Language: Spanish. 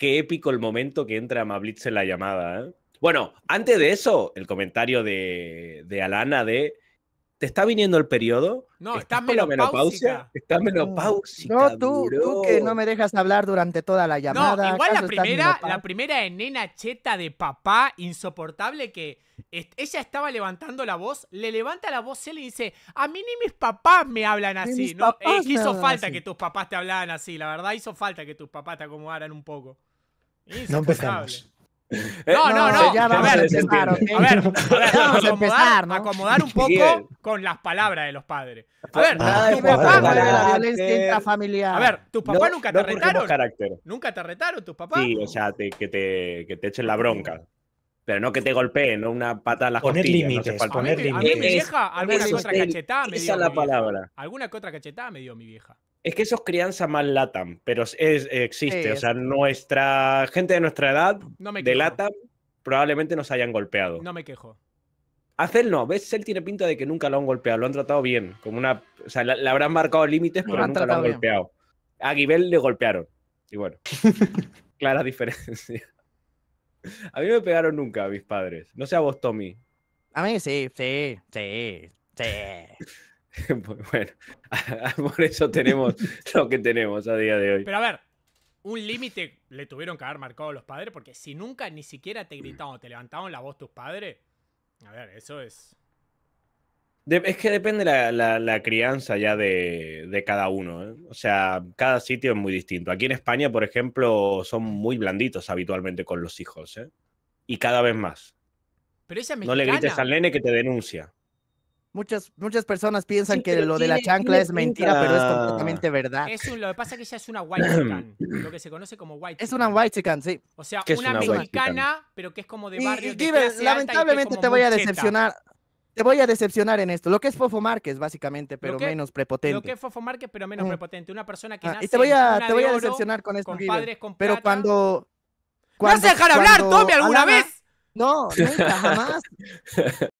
qué épico el momento que entra Mablitz en la llamada. ¿eh? Bueno, antes de eso, el comentario de, Alana de. ¿Te está viniendo el periodo? No, está menopausia. Está menopausia. No, tú, tú que no me dejas hablar durante toda la llamada. igual la primera, la primera nena cheta de papá insoportable que ella estaba levantando la voz, le levanta la voz él y dice, a mí ni mis papás me hablan así, ¿no? Eh, hizo falta que tus papás te hablaran así, la verdad hizo falta que tus papás te acomodaran un poco. No empezamos. Eh, no, no, no. Eh, ya a, ver, a, ver, vamos a empezar, ¿no? acomodar un poco con las palabras de los padres. A ah, ver, ah, tu la violencia intrafamiliar. A ver, ¿tus papás nunca te retaron? ¿Nunca te retaron tus papás? Sí, o sea, que te echen la bronca pero no que te golpeen, no una pata a la Poner límites, poner límites. A mí alguna que otra cachetada me dio. la palabra. Alguna que otra cachetada me dio mi vieja. Es que esos es crianza mal LATAM, pero es, existe. O sea, nuestra gente de nuestra edad, de LATAM, probablemente nos hayan golpeado. No me quejo. A no, ves, él tiene pinta de que nunca lo han golpeado, lo han tratado bien. Como una, o sea, le habrán marcado límites, pero nunca lo han golpeado. A Gibel le golpearon. Y bueno, clara diferencia. A mí no me pegaron nunca mis padres. No sé a vos, Tommy. A mí sí, sí, sí, sí. bueno, por eso tenemos lo que tenemos a día de hoy. Pero a ver, un límite le tuvieron que haber marcado los padres, porque si nunca ni siquiera te mm. gritaban o te levantaban la voz tus padres, a ver, eso es es que depende la, crianza ya de, cada uno. ¿eh? O sea, cada sitio es muy distinto. Aquí en España, por ejemplo, son muy blanditos habitualmente con los hijos. ¿eh? Y cada vez más. Pero esa mexicana. No le grites al nene que te denuncia. Muchas, muchas personas piensan que lo de la chancla es mentira, pero es completamente ah. verdad. Es lo que pasa es que ella es una white chican, lo que se conoce como white Es una white chican, sí. O sea, una, mexicana, pero que es como de barrio. Y, y, lamentablemente te voy a decepcionar te voy a decepcionar en esto. Lo que es Fofo Márquez, básicamente, pero menos prepotente. Lo que es Fofo Márquez, pero menos eh. prepotente. Una persona que ah, nace. Y te voy a, te voy a decepcionar con esto, con Pero cuando, cuando. vas a dejar hablar, tome alguna vez! No, nunca, jamás.